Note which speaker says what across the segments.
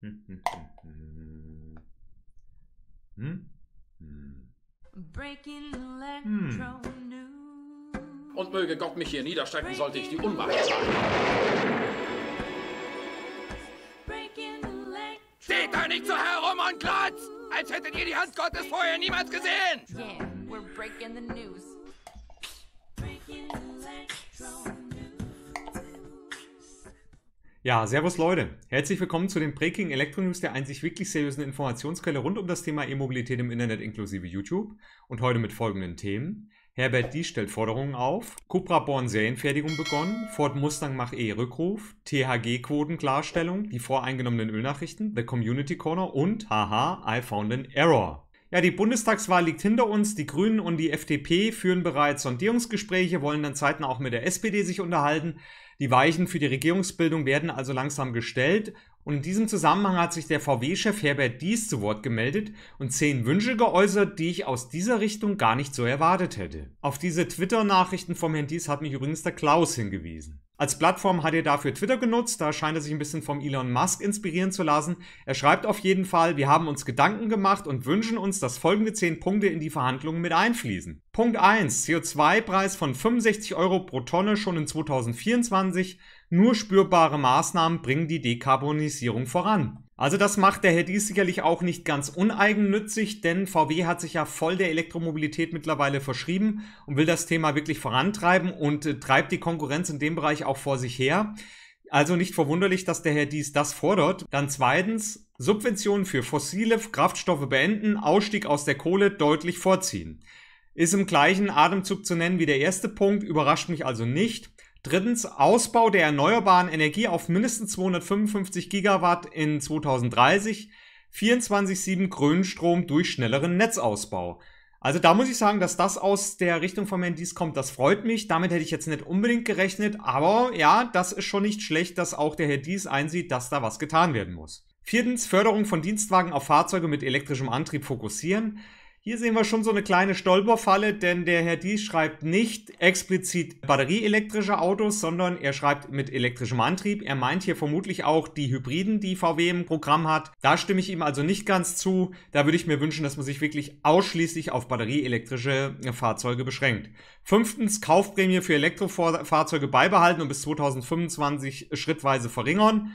Speaker 1: Hm, hm, hm, und möge Gott mich hier niederstrecken, sollte ich die Unwahrheit sagen. Steht da nicht so herum und glotzt, als hättet ihr die Hand Gottes vorher niemals gesehen! Yeah, we're breaking the news. Ja, servus Leute. Herzlich willkommen zu den Breaking Electro News, der einzig wirklich seriösen Informationsquelle rund um das Thema E-Mobilität im Internet inklusive YouTube. Und heute mit folgenden Themen. Herbert Dies stellt Forderungen auf. Cupra Born Serienfertigung begonnen. Ford Mustang macht E Rückruf. thg quotenklarstellung Die voreingenommenen Ölnachrichten. The Community Corner und haha, I found an error. Ja, die Bundestagswahl liegt hinter uns. Die Grünen und die FDP führen bereits Sondierungsgespräche, wollen dann zeitnah auch mit der SPD sich unterhalten. Die Weichen für die Regierungsbildung werden also langsam gestellt. Und in diesem Zusammenhang hat sich der VW-Chef Herbert Dies zu Wort gemeldet und zehn Wünsche geäußert, die ich aus dieser Richtung gar nicht so erwartet hätte. Auf diese Twitter-Nachrichten vom Herrn Dies hat mich übrigens der Klaus hingewiesen. Als Plattform hat er dafür Twitter genutzt, da scheint er sich ein bisschen vom Elon Musk inspirieren zu lassen. Er schreibt auf jeden Fall, wir haben uns Gedanken gemacht und wünschen uns, dass folgende 10 Punkte in die Verhandlungen mit einfließen. Punkt 1, CO2-Preis von 65 Euro pro Tonne schon in 2024. Nur spürbare Maßnahmen bringen die Dekarbonisierung voran. Also das macht der Herr Dies sicherlich auch nicht ganz uneigennützig, denn VW hat sich ja voll der Elektromobilität mittlerweile verschrieben und will das Thema wirklich vorantreiben und äh, treibt die Konkurrenz in dem Bereich auch vor sich her. Also nicht verwunderlich, dass der Herr Dies das fordert. Dann zweitens, Subventionen für fossile Kraftstoffe beenden, Ausstieg aus der Kohle deutlich vorziehen. Ist im gleichen Atemzug zu nennen wie der erste Punkt, überrascht mich also nicht. Drittens Ausbau der erneuerbaren Energie auf mindestens 255 Gigawatt in 2030. 24-7 Grünstrom durch schnelleren Netzausbau. Also da muss ich sagen, dass das aus der Richtung von Mendes kommt, das freut mich. Damit hätte ich jetzt nicht unbedingt gerechnet, aber ja, das ist schon nicht schlecht, dass auch der Herr Dies einsieht, dass da was getan werden muss. Viertens, Förderung von Dienstwagen auf Fahrzeuge mit elektrischem Antrieb fokussieren. Hier sehen wir schon so eine kleine Stolperfalle, denn der Herr Dies schreibt nicht explizit batterieelektrische Autos, sondern er schreibt mit elektrischem Antrieb. Er meint hier vermutlich auch die Hybriden, die VW im Programm hat. Da stimme ich ihm also nicht ganz zu. Da würde ich mir wünschen, dass man sich wirklich ausschließlich auf batterieelektrische Fahrzeuge beschränkt. Fünftens, Kaufprämie für Elektrofahrzeuge beibehalten und bis 2025 schrittweise verringern.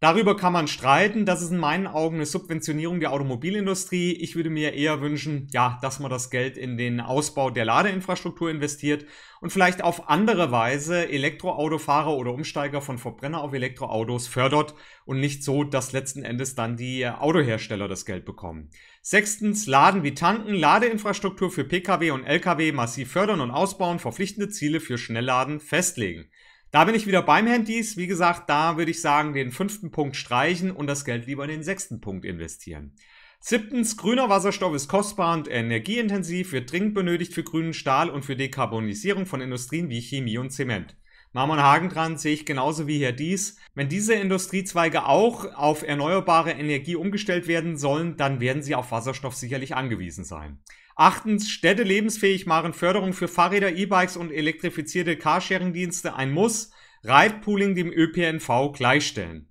Speaker 1: Darüber kann man streiten. Das ist in meinen Augen eine Subventionierung der Automobilindustrie. Ich würde mir eher wünschen, ja, dass man das Geld in den Ausbau der Ladeinfrastruktur investiert und vielleicht auf andere Weise Elektroautofahrer oder Umsteiger von Verbrenner auf Elektroautos fördert und nicht so, dass letzten Endes dann die äh, Autohersteller das Geld bekommen. Sechstens, Laden wie tanken, Ladeinfrastruktur für Pkw und Lkw massiv fördern und ausbauen, verpflichtende Ziele für Schnellladen festlegen. Da bin ich wieder beim Handys. Wie gesagt, da würde ich sagen, den fünften Punkt streichen und das Geld lieber in den sechsten Punkt investieren. Siebtens, grüner Wasserstoff ist kostbar und energieintensiv, wird dringend benötigt für grünen Stahl und für Dekarbonisierung von Industrien wie Chemie und Zement. Marmon Hagen dran sehe ich genauso wie hier dies. Wenn diese Industriezweige auch auf erneuerbare Energie umgestellt werden sollen, dann werden sie auf Wasserstoff sicherlich angewiesen sein. Achtens, Städte lebensfähig machen, Förderung für Fahrräder, E-Bikes und elektrifizierte Carsharing-Dienste ein Muss, Ridepooling dem ÖPNV gleichstellen.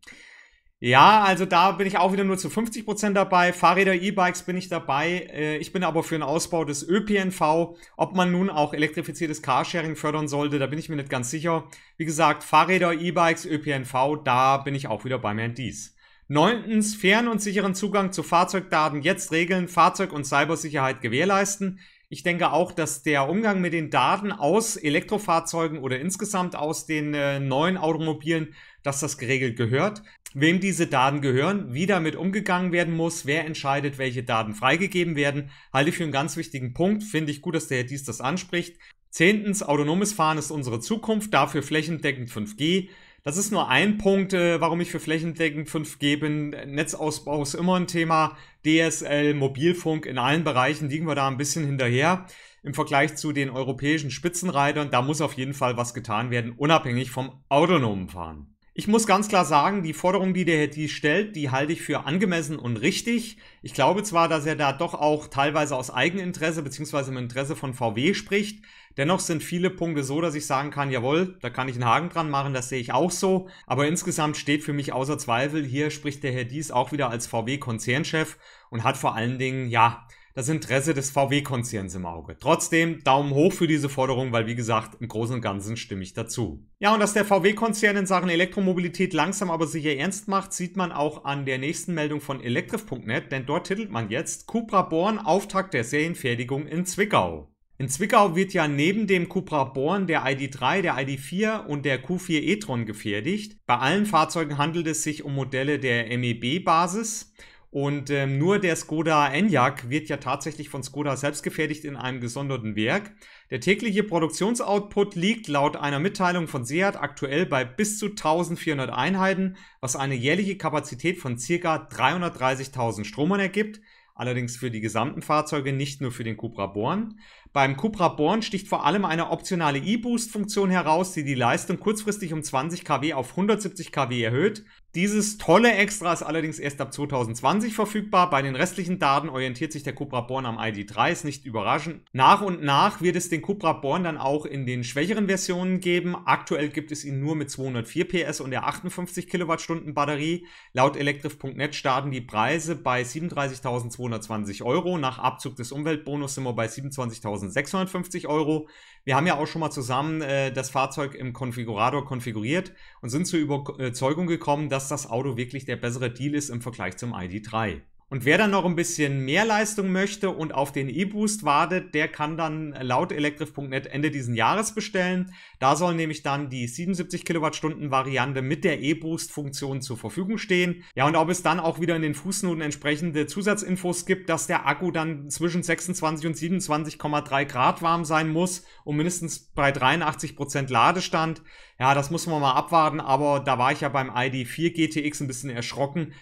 Speaker 1: Ja, also da bin ich auch wieder nur zu 50% Prozent dabei. Fahrräder, E-Bikes bin ich dabei. Äh, ich bin aber für einen Ausbau des ÖPNV. Ob man nun auch elektrifiziertes Carsharing fördern sollte, da bin ich mir nicht ganz sicher. Wie gesagt, Fahrräder, E-Bikes, ÖPNV, da bin ich auch wieder bei Herrn Dies. Neuntens, fairen und sicheren Zugang zu Fahrzeugdaten jetzt regeln, Fahrzeug- und Cybersicherheit gewährleisten. Ich denke auch, dass der Umgang mit den Daten aus Elektrofahrzeugen oder insgesamt aus den äh, neuen Automobilen, dass das geregelt gehört. Wem diese Daten gehören, wie damit umgegangen werden muss, wer entscheidet, welche Daten freigegeben werden, halte ich für einen ganz wichtigen Punkt. Finde ich gut, dass der Herr Dies das anspricht. Zehntens, autonomes Fahren ist unsere Zukunft, dafür flächendeckend 5G. Das ist nur ein Punkt, äh, warum ich für flächendeckend 5G bin. Netzausbau ist immer ein Thema. DSL, Mobilfunk, in allen Bereichen liegen wir da ein bisschen hinterher im Vergleich zu den europäischen Spitzenreitern. Da muss auf jeden Fall was getan werden, unabhängig vom autonomen Fahren. Ich muss ganz klar sagen, die Forderung, die der Hetty stellt, die halte ich für angemessen und richtig. Ich glaube zwar, dass er da doch auch teilweise aus Eigeninteresse bzw. im Interesse von VW spricht, Dennoch sind viele Punkte so, dass ich sagen kann, jawohl, da kann ich einen Haken dran machen, das sehe ich auch so. Aber insgesamt steht für mich außer Zweifel, hier spricht der Herr Dies auch wieder als VW-Konzernchef und hat vor allen Dingen, ja, das Interesse des VW-Konzerns im Auge. Trotzdem Daumen hoch für diese Forderung, weil wie gesagt, im Großen und Ganzen stimme ich dazu. Ja, und dass der VW-Konzern in Sachen Elektromobilität langsam aber sicher ernst macht, sieht man auch an der nächsten Meldung von elektrif.net, denn dort titelt man jetzt Cupra Born Auftakt der Serienfertigung in Zwickau. In Zwickau wird ja neben dem Cupra Born der ID3, der ID4 und der Q4 e-tron gefertigt. Bei allen Fahrzeugen handelt es sich um Modelle der MEB-Basis und ähm, nur der Skoda Enyaq wird ja tatsächlich von Skoda selbst gefertigt in einem gesonderten Werk. Der tägliche Produktionsoutput liegt laut einer Mitteilung von Seat aktuell bei bis zu 1400 Einheiten, was eine jährliche Kapazität von ca. 330.000 Stromern ergibt. Allerdings für die gesamten Fahrzeuge, nicht nur für den Cupra Born. Beim Cupra Born sticht vor allem eine optionale E-Boost-Funktion heraus, die die Leistung kurzfristig um 20 kW auf 170 kW erhöht. Dieses tolle Extra ist allerdings erst ab 2020 verfügbar. Bei den restlichen Daten orientiert sich der Cupra Born am ID3, ist nicht überraschend. Nach und nach wird es den Cupra Born dann auch in den schwächeren Versionen geben. Aktuell gibt es ihn nur mit 204 PS und der 58 Kilowattstunden Batterie. Laut elektrif.net starten die Preise bei 37.220 Euro. Nach Abzug des Umweltbonus sind wir bei 27.000 2650 Euro. Wir haben ja auch schon mal zusammen äh, das Fahrzeug im Konfigurator konfiguriert und sind zur Überzeugung gekommen, dass das Auto wirklich der bessere Deal ist im Vergleich zum ID3. Und wer dann noch ein bisschen mehr Leistung möchte und auf den E-Boost wartet, der kann dann laut elektrif.net Ende diesen Jahres bestellen. Da soll nämlich dann die 77 Kilowattstunden Variante mit der E-Boost-Funktion zur Verfügung stehen. Ja, und ob es dann auch wieder in den Fußnoten entsprechende Zusatzinfos gibt, dass der Akku dann zwischen 26 und 27,3 Grad warm sein muss und mindestens bei 83 Prozent Ladestand. Ja, das muss man mal abwarten, aber da war ich ja beim ID4 GTX ein bisschen erschrocken,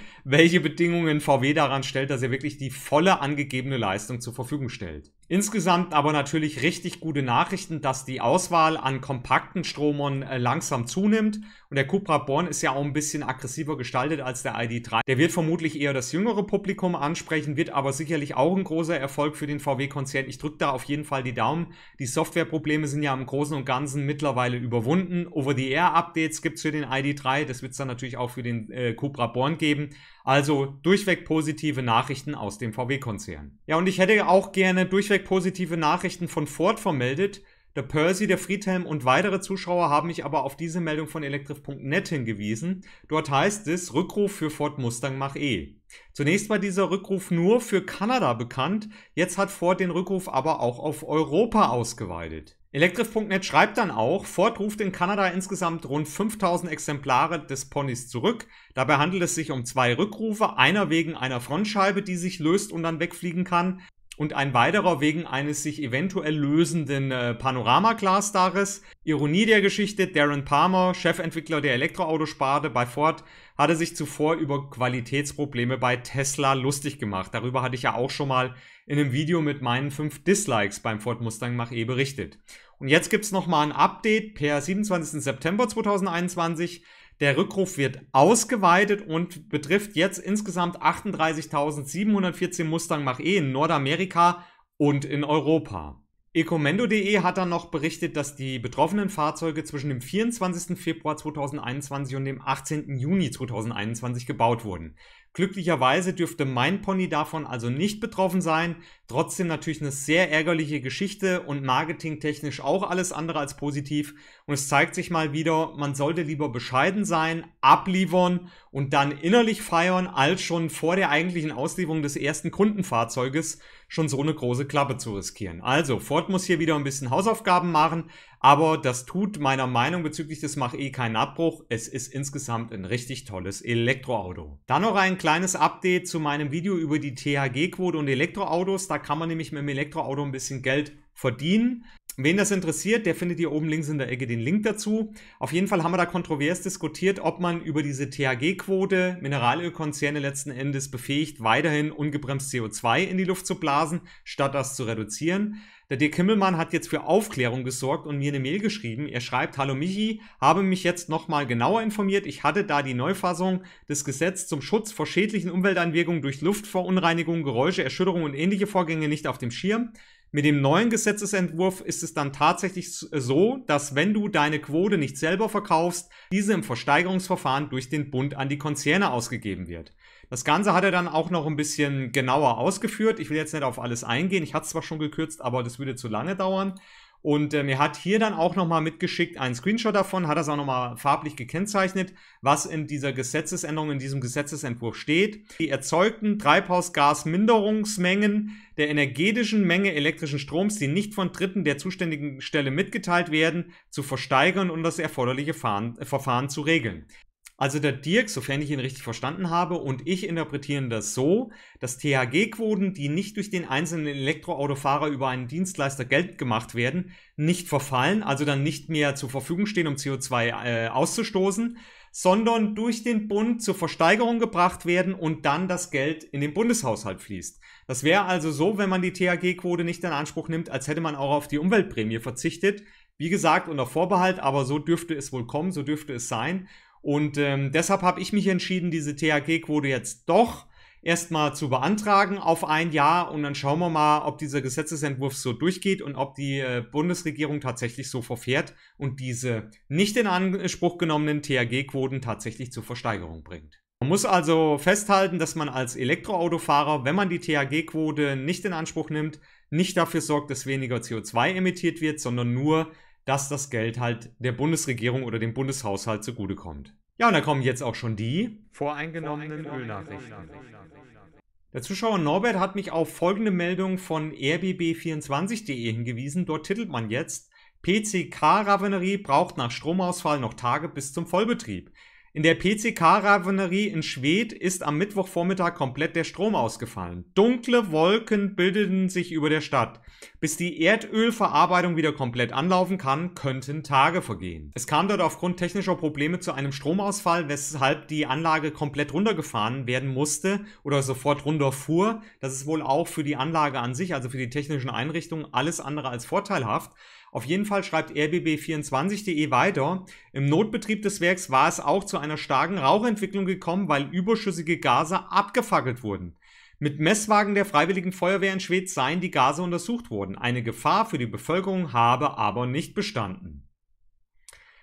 Speaker 1: welche Bedingungen VW daran stellt, dass er wirklich die volle angegebene Leistung zur Verfügung stellt. Insgesamt aber natürlich richtig gute Nachrichten, dass die Auswahl an kompakten Stromern äh, langsam zunimmt. Und der Cupra Born ist ja auch ein bisschen aggressiver gestaltet als der ID3. Der wird vermutlich eher das jüngere Publikum ansprechen, wird aber sicherlich auch ein großer Erfolg für den VW-Konzern. Ich drücke da auf jeden Fall die Daumen. Die Softwareprobleme sind ja im Großen und Ganzen mittlerweile überwunden. Over-the-Air-Updates gibt's für den ID3. Das wird's dann natürlich auch für den äh, Cupra Born geben. Also durchweg positive Nachrichten aus dem VW-Konzern. Ja, und ich hätte auch gerne durchweg durchweg positive Nachrichten von Ford vermeldet. Der Percy, der Friedhelm und weitere Zuschauer haben mich aber auf diese Meldung von elektrif.net hingewiesen. Dort heißt es Rückruf für Ford Mustang Mach E. Zunächst war dieser Rückruf nur für Kanada bekannt, jetzt hat Ford den Rückruf aber auch auf Europa ausgeweitet. Elektrif.net schreibt dann auch, Ford ruft in Kanada insgesamt rund 5000 Exemplare des Ponys zurück. Dabei handelt es sich um zwei Rückrufe, einer wegen einer Frontscheibe, die sich löst und dann wegfliegen kann, und ein weiterer wegen eines sich eventuell lösenden äh, Panorama-Glasdaches. Ironie der Geschichte, Darren Palmer, Chefentwickler der Elektroautosparte bei Ford, hatte sich zuvor über Qualitätsprobleme bei Tesla lustig gemacht. Darüber hatte ich ja auch schon mal in einem Video mit meinen fünf Dislikes beim Ford Mustang Mach-E berichtet. Und jetzt gibt's nochmal ein Update per 27. September 2021. Der Rückruf wird ausgeweitet und betrifft jetzt insgesamt 38.714 Mustang Mach-E in Nordamerika und in Europa. Ecomendo.de hat dann noch berichtet, dass die betroffenen Fahrzeuge zwischen dem 24. Februar 2021 und dem 18. Juni 2021 gebaut wurden. Glücklicherweise dürfte mein Pony davon also nicht betroffen sein. Trotzdem natürlich eine sehr ärgerliche Geschichte und marketingtechnisch auch alles andere als positiv. Und es zeigt sich mal wieder, man sollte lieber bescheiden sein, abliefern und dann innerlich feiern, als schon vor der eigentlichen Auslieferung des ersten Kundenfahrzeuges schon so eine große Klappe zu riskieren. Also, Ford muss hier wieder ein bisschen Hausaufgaben machen, aber das tut meiner Meinung bezüglich des Mach E keinen Abbruch. Es ist insgesamt ein richtig tolles Elektroauto. Dann noch ein kleines Update zu meinem Video über die THG-Quote und Elektroautos. Da kann man nämlich mit dem Elektroauto ein bisschen Geld verdienen. Wen das interessiert, der findet hier oben links in der Ecke den Link dazu. Auf jeden Fall haben wir da kontrovers diskutiert, ob man über diese THG-Quote Mineralölkonzerne letzten Endes befähigt, weiterhin ungebremst CO2 in die Luft zu blasen, statt das zu reduzieren. Der Dirk Himmelmann hat jetzt für Aufklärung gesorgt und mir eine Mail geschrieben. Er schreibt, hallo Michi, habe mich jetzt nochmal genauer informiert. Ich hatte da die Neufassung des Gesetzes zum Schutz vor schädlichen Umwelteinwirkungen durch Luftverunreinigungen, Geräusche, Erschütterungen und ähnliche Vorgänge nicht auf dem Schirm. Mit dem neuen Gesetzesentwurf ist es dann tatsächlich äh, so, dass wenn du deine Quote nicht selber verkaufst, diese im Versteigerungsverfahren durch den Bund an die Konzerne ausgegeben wird. Das Ganze hat er dann auch noch ein bisschen genauer ausgeführt. Ich will jetzt nicht auf alles eingehen. Ich hatte es zwar schon gekürzt, aber das würde zu lange dauern. Und äh, mir hat hier dann auch nochmal mitgeschickt einen Screenshot davon, hat das auch nochmal farblich gekennzeichnet, was in dieser Gesetzesänderung, in diesem Gesetzesentwurf steht. Die erzeugten Treibhausgasminderungsmengen der energetischen Menge elektrischen Stroms, die nicht von Dritten der zuständigen Stelle mitgeteilt werden, zu versteigern und das erforderliche Fahren, äh, Verfahren zu regeln. Also der Dirk, sofern ich ihn richtig verstanden habe, und ich interpretieren das so, dass THG-Quoten, die nicht durch den einzelnen Elektroautofahrer über einen Dienstleister Geld gemacht werden, nicht verfallen, also dann nicht mehr zur Verfügung stehen, um CO2 äh, auszustoßen, sondern durch den Bund zur Versteigerung gebracht werden und dann das Geld in den Bundeshaushalt fließt. Das wäre also so, wenn man die THG-Quote nicht in Anspruch nimmt, als hätte man auch auf die Umweltprämie verzichtet. Wie gesagt, unter Vorbehalt, aber so dürfte es wohl kommen, so dürfte es sein. Und ähm, deshalb habe ich mich entschieden, diese THG-Quote jetzt doch erstmal zu beantragen auf ein Jahr und dann schauen wir mal, ob dieser Gesetzesentwurf so durchgeht und ob die äh, Bundesregierung tatsächlich so verfährt und diese nicht in Anspruch genommenen THG-Quoten tatsächlich zur Versteigerung bringt. Man muss also festhalten, dass man als Elektroautofahrer, wenn man die THG-Quote nicht in Anspruch nimmt, nicht dafür sorgt, dass weniger CO2 emittiert wird, sondern nur, dass das Geld halt der Bundesregierung oder dem Bundeshaushalt zugutekommt. Ja, und da kommen jetzt auch schon die voreingenommenen, Ölnachrichten. Der Zuschauer Norbert hat mich auf folgende Meldung von rbb24.de hingewiesen. Dort titelt man jetzt pck ravenerie braucht nach Stromausfall noch Tage bis zum Vollbetrieb. In der PCK-Raffinerie in Schwedt ist am Mittwochvormittag komplett der Strom ausgefallen. Dunkle Wolken bildeten sich über der Stadt. Bis die Erdölverarbeitung wieder komplett anlaufen kann, könnten Tage vergehen. Es kam dort aufgrund technischer Probleme zu einem Stromausfall, weshalb die Anlage komplett runtergefahren werden musste oder sofort runterfuhr. Das ist wohl auch für die Anlage an sich, also für die technischen Einrichtungen, alles andere als vorteilhaft. Auf jeden Fall schreibt rbb24.de weiter, im Notbetrieb des Werks war es auch zu einer starken Rauchentwicklung gekommen, weil überschüssige Gase abgefackelt wurden. Mit Messwagen der Freiwilligen Feuerwehr in Schwedt seien die Gase untersucht worden. Eine Gefahr für die Bevölkerung habe aber nicht bestanden.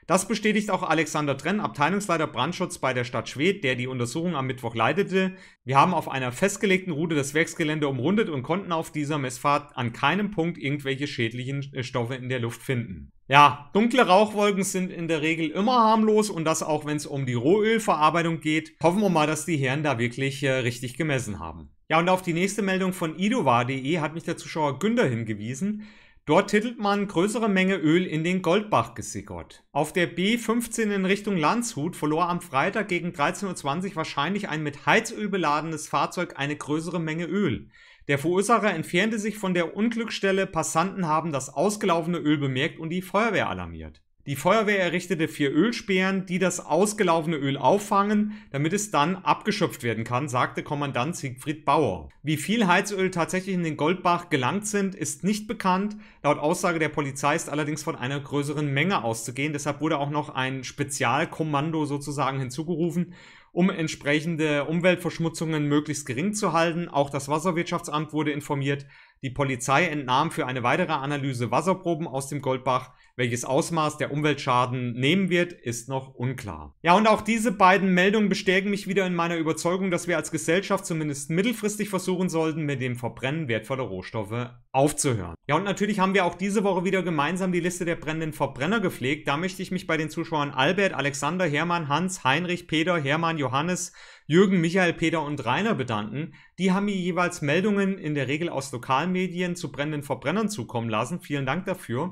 Speaker 1: Das bestätigt auch Alexander Trenn, Abteilungsleiter Brandschutz bei der Stadt Schwedt, der die Untersuchung am Mittwoch leitete. Wir haben auf einer festgelegten Route das Werksgelände umrundet und konnten auf dieser Messfahrt an keinem Punkt irgendwelche schädlichen äh, Stoffe in der Luft finden. Ja, dunkle Rauchwolken sind in der Regel immer harmlos und das auch wenn es um die Rohölverarbeitung geht. Hoffen wir mal, dass die Herren da wirklich äh, richtig gemessen haben. Ja, und auf die nächste Meldung von idowar.de hat mich der Zuschauer Günder hingewiesen. Dort titelt man größere Menge Öl in den Goldbach gesickert. Auf der B15 in Richtung Landshut verlor am Freitag gegen 13.20 Uhr wahrscheinlich ein mit Heizöl beladenes Fahrzeug eine größere Menge Öl. Der Verursacher entfernte sich von der Unglücksstelle, Passanten haben das ausgelaufene Öl bemerkt und die Feuerwehr alarmiert. Die Feuerwehr errichtete vier Ölsperren, die das ausgelaufene Öl auffangen, damit es dann abgeschöpft werden kann, sagte Kommandant Siegfried Bauer. Wie viel Heizöl tatsächlich in den Goldbach gelangt sind, ist nicht bekannt. Laut Aussage der Polizei ist allerdings von einer größeren Menge auszugehen. Deshalb wurde auch noch ein Spezialkommando sozusagen hinzugerufen, um entsprechende Umweltverschmutzungen möglichst gering zu halten. Auch das Wasserwirtschaftsamt wurde informiert. Die Polizei entnahm für eine weitere Analyse Wasserproben aus dem Goldbach. Welches Ausmaß der Umweltschaden nehmen wird, ist noch unklar. Ja, und auch diese beiden Meldungen bestärken mich wieder in meiner Überzeugung, dass wir als Gesellschaft zumindest mittelfristig versuchen sollten, mit dem Verbrennen wertvoller Rohstoffe aufzuhören. Ja, und natürlich haben wir auch diese Woche wieder gemeinsam die Liste der brennenden Verbrenner gepflegt. Da möchte ich mich bei den Zuschauern Albert, Alexander, Hermann, Hans, Heinrich, Peter, Hermann, Johannes, Jürgen, Michael, Peter und Rainer bedanken. Die haben mir jeweils Meldungen in der Regel aus Lokalmedien zu brennenden Verbrennern zukommen lassen. Vielen Dank dafür.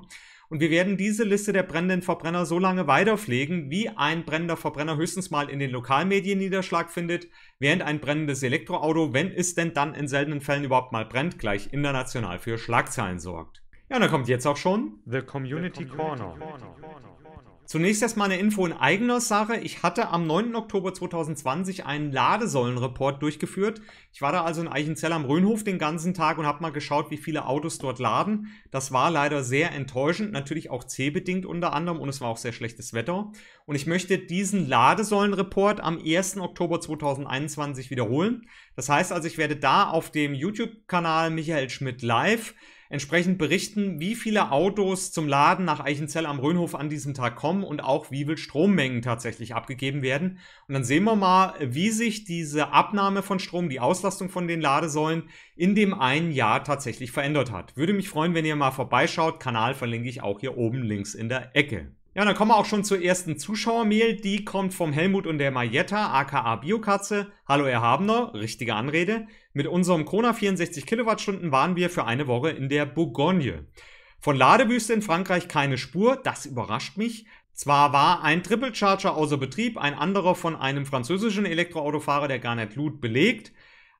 Speaker 1: Und wir werden diese Liste der brennenden Verbrenner so lange weiterpflegen, wie ein brennender Verbrenner höchstens mal in den Lokalmedien Niederschlag findet, während ein brennendes Elektroauto, wenn es denn dann in seltenen Fällen überhaupt mal brennt, gleich international für Schlagzeilen sorgt. Ja, und dann kommt jetzt auch schon The Community, The Community Corner. Corner. Zunächst erstmal eine Info in eigener Sache. Ich hatte am 9. Oktober 2020 einen Ladesäulenreport durchgeführt. Ich war da also in Eichenzell am Rhönhof den ganzen Tag und habe mal geschaut, wie viele Autos dort laden. Das war leider sehr enttäuschend, natürlich auch C-bedingt unter anderem und es war auch sehr schlechtes Wetter. Und ich möchte diesen Ladesäulenreport am 1. Oktober 2021 wiederholen. Das heißt also, ich werde da auf dem YouTube-Kanal Michael Schmidt Live entsprechend berichten, wie viele Autos zum Laden nach Eichenzell am Rhönhof an diesem Tag kommen und auch wie viel Strommengen tatsächlich abgegeben werden. Und dann sehen wir mal, wie sich diese Abnahme von Strom, die Auslastung von den Ladesäulen in dem einen Jahr tatsächlich verändert hat. Würde mich freuen, wenn ihr mal vorbeischaut. Kanal verlinke ich auch hier oben links in der Ecke. Ja, dann kommen wir auch schon zur ersten Zuschauermail. Die kommt vom Helmut und der Marietta, aka Biokatze. Hallo Erhabener, richtige Anrede. Mit unserem Kona 64 Kilowattstunden waren wir für eine Woche in der Bourgogne. Von Ladewüste in Frankreich keine Spur, das überrascht mich. Zwar war ein Triple Charger außer Betrieb, ein anderer von einem französischen Elektroautofahrer, der gar nicht Lud, belegt,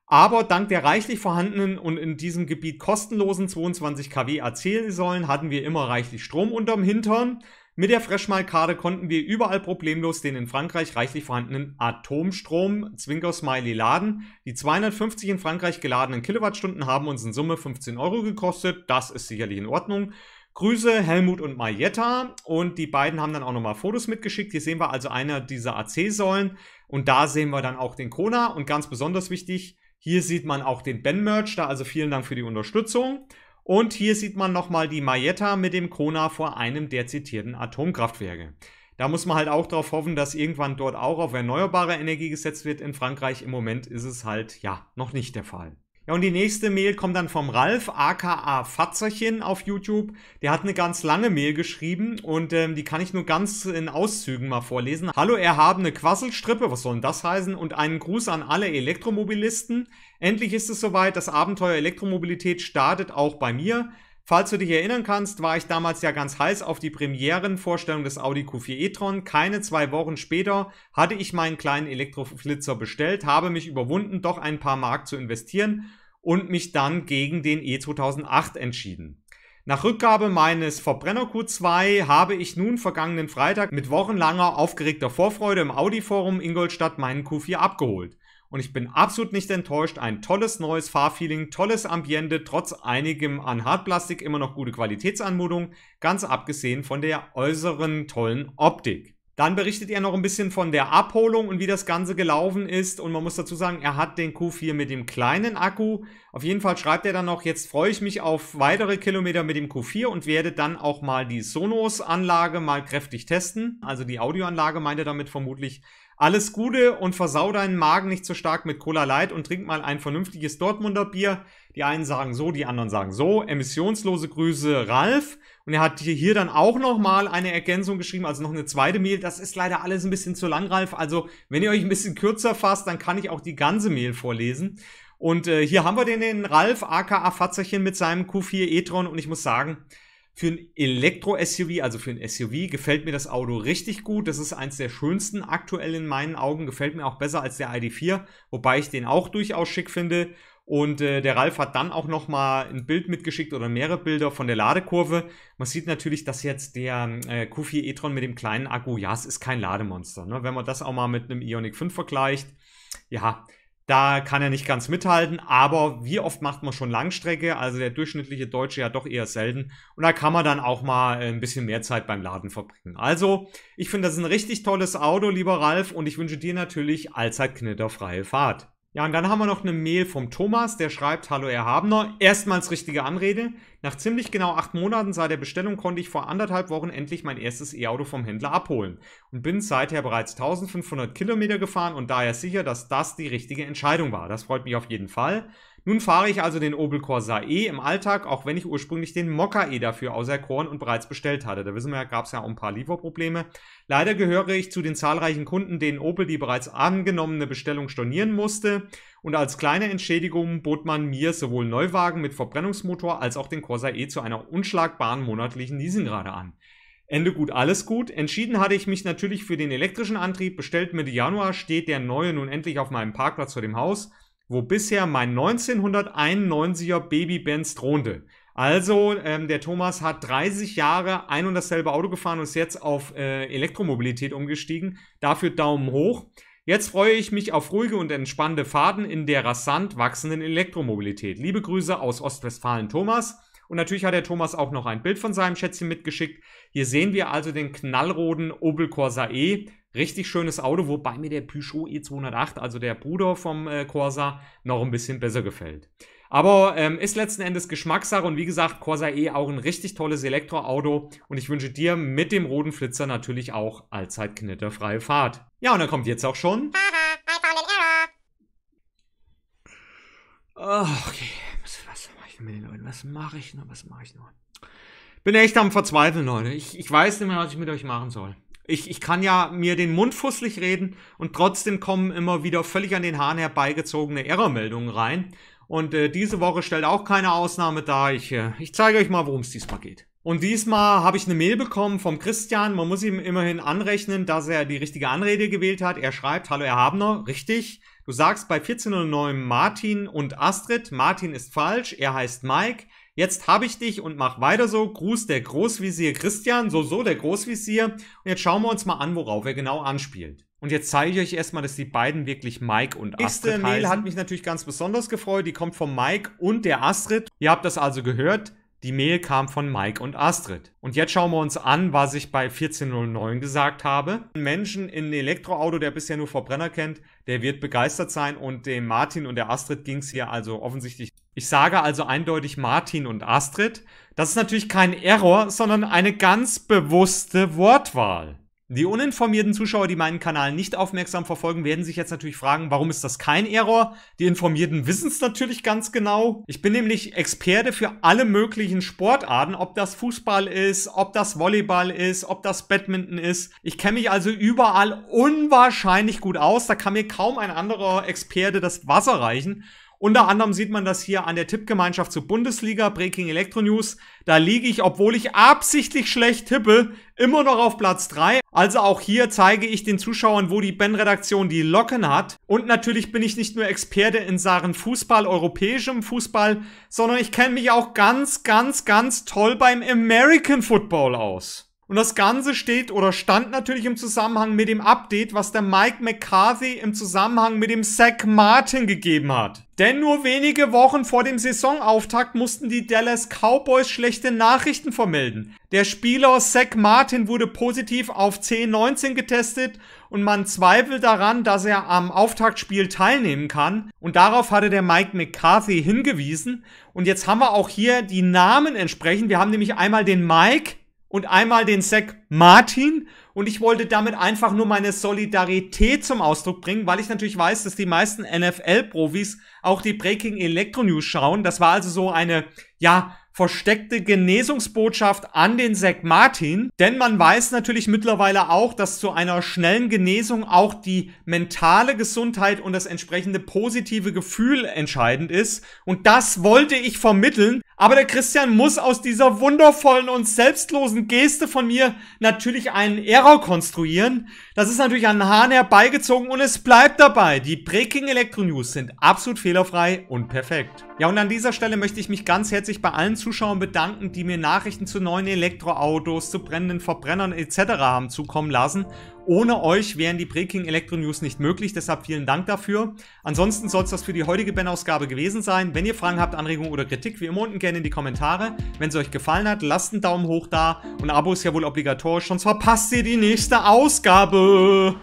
Speaker 1: aber dank der reichlich vorhandenen und in diesem Gebiet kostenlosen 22 kW AC-Säulen hatten wir immer reichlich Strom unterm Hintern. Mit der Freshmal-Karte konnten wir überall problemlos den in Frankreich reichlich vorhandenen Atomstrom Zwinker-Smiley laden. Die 250 in Frankreich geladenen Kilowattstunden haben uns in Summe 15 Euro gekostet. Das ist sicherlich in Ordnung. Grüße Helmut und Marietta und die beiden haben dann auch nochmal Fotos mitgeschickt. Hier sehen wir also einer dieser AC-Säulen und da sehen wir dann auch den Kona und ganz besonders wichtig, hier sieht man auch den Ben-Merch, da also vielen Dank für die Unterstützung. Und hier sieht man nochmal die Marietta mit dem Kona vor einem der zitierten Atomkraftwerke. Da muss man halt auch darauf hoffen, dass irgendwann dort auch auf erneuerbare Energie gesetzt wird. In Frankreich im Moment ist es halt ja noch nicht der Fall. Ja, und die nächste Mail kommt dann vom Ralf, aka Fatzerchen auf YouTube. Der hat eine ganz lange Mail geschrieben und ähm, die kann ich nur ganz in Auszügen mal vorlesen. Hallo erhabene Quasselstrippe, was soll denn das heißen? Und einen Gruß an alle Elektromobilisten. Endlich ist es soweit, das Abenteuer Elektromobilität startet auch bei mir. Falls du dich erinnern kannst, war ich damals ja ganz heiß auf die Premierenvorstellung des Audi Q4 e-tron. Keine zwei Wochen später hatte ich meinen kleinen Elektroflitzer bestellt, habe mich überwunden, doch ein paar Mark zu investieren und mich dann gegen den E2008 entschieden. Nach Rückgabe meines Verbrenner Q2 habe ich nun vergangenen Freitag mit wochenlanger aufgeregter Vorfreude im Audi-Forum Ingolstadt meinen Q4 abgeholt und ich bin absolut nicht enttäuscht. Ein tolles neues Fahrfeeling, tolles Ambiente, trotz einigem an Hartplastik immer noch gute Qualitätsanmutung, ganz abgesehen von der äußeren tollen Optik. Dann berichtet er noch ein bisschen von der Abholung und wie das Ganze gelaufen ist. Und man muss dazu sagen, er hat den Q4 mit dem kleinen Akku. Auf jeden Fall schreibt er dann noch, jetzt freue ich mich auf weitere Kilometer mit dem Q4 und werde dann auch mal die Sonos-Anlage mal kräftig testen. Also die Audioanlage meint er damit vermutlich. Alles Gute und versau deinen Magen nicht so stark mit Cola Light und trink mal ein vernünftiges Dortmunder Bier. Die einen sagen so, die anderen sagen so. Emissionslose Grüße, Ralf. Und er hat hier dann auch nochmal eine Ergänzung geschrieben, also noch eine zweite Mehl. Das ist leider alles ein bisschen zu lang, Ralf. Also, wenn ihr euch ein bisschen kürzer fasst, dann kann ich auch die ganze Mehl vorlesen. Und äh, hier haben wir den, den Ralf, aka Fatzerchen mit seinem Q4 e-tron. Und ich muss sagen, für ein Elektro-SUV, also für ein SUV, gefällt mir das Auto richtig gut. Das ist eins der schönsten aktuell in meinen Augen. Gefällt mir auch besser als der ID4, wobei ich den auch durchaus schick finde. Und äh, der Ralf hat dann auch noch mal ein Bild mitgeschickt oder mehrere Bilder von der Ladekurve. Man sieht natürlich, dass jetzt der äh, Q4 e-tron mit dem kleinen Akku, ja, es ist kein Lademonster. Ne? Wenn man das auch mal mit einem Ioniq 5 vergleicht, ja, da kann er nicht ganz mithalten, aber wie oft macht man schon Langstrecke? Also der durchschnittliche Deutsche ja doch eher selten. Und da kann man dann auch mal äh, ein bisschen mehr Zeit beim Laden verbringen. Also, ich finde das ist ein richtig tolles Auto, lieber Ralf, und ich wünsche dir natürlich allzeit knitterfreie Fahrt. Ja, und dann haben wir noch eine Mail vom Thomas, der schreibt, Hallo Herr Habener, erstmals richtige Anrede. Nach ziemlich genau acht Monaten seit der Bestellung konnte ich vor anderthalb Wochen endlich mein erstes E-Auto vom Händler abholen und bin seither bereits 1500 Kilometer gefahren und daher sicher, dass das die richtige Entscheidung war. Das freut mich auf jeden Fall. Nun fahre ich also den Opel Corsa E im Alltag, auch wenn ich ursprünglich den Mokka E dafür auserkoren und bereits bestellt hatte. Da wissen wir ja, gab es ja auch ein paar Lieferprobleme. Leider gehöre ich zu den zahlreichen Kunden, denen Opel die bereits angenommene Bestellung stornieren musste. Und als kleine Entschädigung bot man mir sowohl Neuwagen mit Verbrennungsmotor als auch den Corsa E zu einer unschlagbaren monatlichen Leasingrate an. Ende gut, alles gut. Entschieden hatte ich mich natürlich für den elektrischen Antrieb, bestellt Mitte Januar steht der neue nun endlich auf meinem Parkplatz vor dem Haus wo bisher mein 1991er Baby Benz thronte. Also, ähm, der Thomas hat 30 Jahre ein und dasselbe Auto gefahren und ist jetzt auf äh, Elektromobilität umgestiegen. Dafür Daumen hoch. Jetzt freue ich mich auf ruhige und entspannte Fahrten in der rasant wachsenden Elektromobilität. Liebe Grüße aus Ostwestfalen, Thomas. Und natürlich hat der Thomas auch noch ein Bild von seinem Schätzchen mitgeschickt. Hier sehen wir also den knallroten Opel Corsa E Richtig schönes Auto, wobei mir der Peugeot E208, also der Bruder vom äh, Corsa, noch ein bisschen besser gefällt. Aber ähm, ist letzten Endes Geschmackssache und wie gesagt, Corsa E auch ein richtig tolles Elektroauto und ich wünsche dir mit dem roten Flitzer natürlich auch allzeit knitterfreie Fahrt. Ja, und dann kommt jetzt auch schon. okay, was, was mache ich denn mit den Leuten? Was mache ich nur? Was mache ich nur? Bin echt am Verzweifeln, Leute. Ich, ich weiß nicht mehr, was ich mit euch machen soll. Ich, ich kann ja mir den Mund fusselig reden und trotzdem kommen immer wieder völlig an den Haaren herbeigezogene Errormeldungen rein. Und äh, diese Woche stellt auch keine Ausnahme dar. Ich, äh, ich zeige euch mal, worum es diesmal geht. Und diesmal habe ich eine Mail bekommen vom Christian. Man muss ihm immerhin anrechnen, dass er die richtige Anrede gewählt hat. Er schreibt, hallo Erhabener, richtig. Du sagst bei 1409 Martin und Astrid, Martin ist falsch, er heißt Mike. Jetzt habe ich dich und mach weiter so. Gruß der Großvisier Christian, so, so, der Großvisier. Und jetzt schauen wir uns mal an, worauf er genau anspielt. Und jetzt zeige ich euch erstmal, dass die beiden wirklich Mike und Astrid Nächste Mail hat mich natürlich ganz besonders gefreut. Die kommt von Mike und der Astrid. Ihr habt das also gehört. Die Mail kam von Mike und Astrid. Und jetzt schauen wir uns an, was ich bei 1409 gesagt habe. Ein Menschen in einem Elektroauto, der bisher nur Verbrenner kennt, der wird begeistert sein und dem Martin und der Astrid ging es hier also offensichtlich ich sage also eindeutig Martin und Astrid. Das ist natürlich kein Error, sondern eine ganz bewusste Wortwahl. Die uninformierten Zuschauer, die meinen Kanal nicht aufmerksam verfolgen, werden sich jetzt natürlich fragen, warum ist das kein Error? Die Informierten wissen es natürlich ganz genau. Ich bin nämlich Experte für alle möglichen Sportarten, ob das Fußball ist, ob das Volleyball ist, ob das Badminton ist. Ich kenne mich also überall unwahrscheinlich gut aus. Da kann mir kaum ein anderer Experte das Wasser reichen. Unter anderem sieht man das hier an der Tippgemeinschaft zur Bundesliga, Breaking Electro News. Da liege ich, obwohl ich absichtlich schlecht tippe, immer noch auf Platz 3. Also auch hier zeige ich den Zuschauern, wo die Ben-Redaktion die Locken hat. Und natürlich bin ich nicht nur Experte in Sachen Fußball, europäischem Fußball, sondern ich kenne mich auch ganz, ganz, ganz toll beim American Football aus. Und das Ganze steht oder stand natürlich im Zusammenhang mit dem Update, was der Mike McCarthy im Zusammenhang mit dem Zach Martin gegeben hat. Denn nur wenige Wochen vor dem Saisonauftakt mussten die Dallas Cowboys schlechte Nachrichten vermelden. Der Spieler Zach Martin wurde positiv auf C19 getestet und man zweifelt daran, dass er am Auftaktspiel teilnehmen kann. Und darauf hatte der Mike McCarthy hingewiesen. Und jetzt haben wir auch hier die Namen entsprechend. Wir haben nämlich einmal den Mike, und einmal den Sack Martin. Und ich wollte damit einfach nur meine Solidarität zum Ausdruck bringen, weil ich natürlich weiß, dass die meisten NFL-Profis auch die Breaking Electro News schauen. Das war also so eine, ja, versteckte Genesungsbotschaft an den Zack Martin. Denn man weiß natürlich mittlerweile auch, dass zu einer schnellen Genesung auch die mentale Gesundheit und das entsprechende positive Gefühl entscheidend ist. Und das wollte ich vermitteln. Aber der Christian muss aus dieser wundervollen und selbstlosen Geste von mir natürlich einen Error konstruieren. Das ist natürlich an den Haaren herbeigezogen und es bleibt dabei. Die Breaking Electro News sind absolut fehlerfrei und perfekt. Ja, und an dieser Stelle möchte ich mich ganz herzlich bei allen Zuschauern bedanken, die mir Nachrichten zu neuen Elektroautos, zu brennenden Verbrennern etc. haben zukommen lassen. Ohne euch wären die Breaking Electro News nicht möglich, deshalb vielen Dank dafür. Ansonsten soll es das für die heutige Ben-Ausgabe gewesen sein. Wenn ihr Fragen habt, Anregungen oder Kritik, wie immer unten gerne in die Kommentare. Wenn es euch gefallen hat, lasst einen Daumen hoch da und ein Abo ist ja wohl obligatorisch, sonst verpasst ihr die nächste Ausgabe.